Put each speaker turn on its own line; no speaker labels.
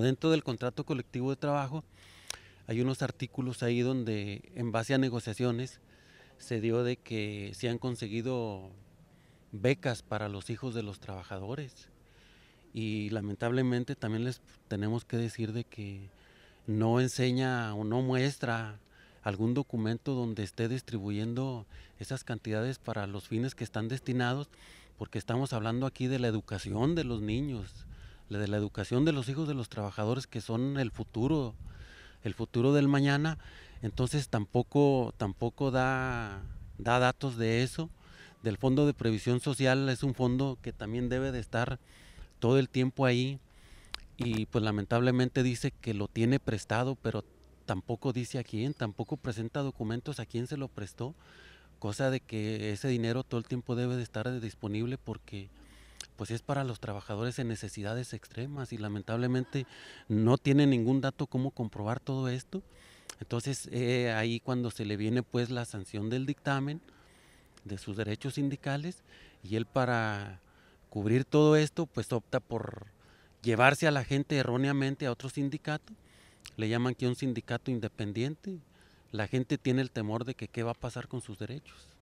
Dentro del contrato colectivo de trabajo hay unos artículos ahí donde en base a negociaciones se dio de que se han conseguido becas para los hijos de los trabajadores y lamentablemente también les tenemos que decir de que no enseña o no muestra algún documento donde esté distribuyendo esas cantidades para los fines que están destinados, porque estamos hablando aquí de la educación de los niños, la de la educación de los hijos de los trabajadores que son el futuro, el futuro del mañana, entonces tampoco, tampoco da, da datos de eso. Del Fondo de Previsión Social es un fondo que también debe de estar todo el tiempo ahí y pues lamentablemente dice que lo tiene prestado, pero tampoco dice a quién, tampoco presenta documentos a quién se lo prestó, cosa de que ese dinero todo el tiempo debe de estar disponible porque pues es para los trabajadores en necesidades extremas y lamentablemente no tiene ningún dato cómo comprobar todo esto. Entonces eh, ahí cuando se le viene pues la sanción del dictamen de sus derechos sindicales y él para cubrir todo esto pues opta por llevarse a la gente erróneamente a otro sindicato, le llaman que un sindicato independiente, la gente tiene el temor de que qué va a pasar con sus derechos.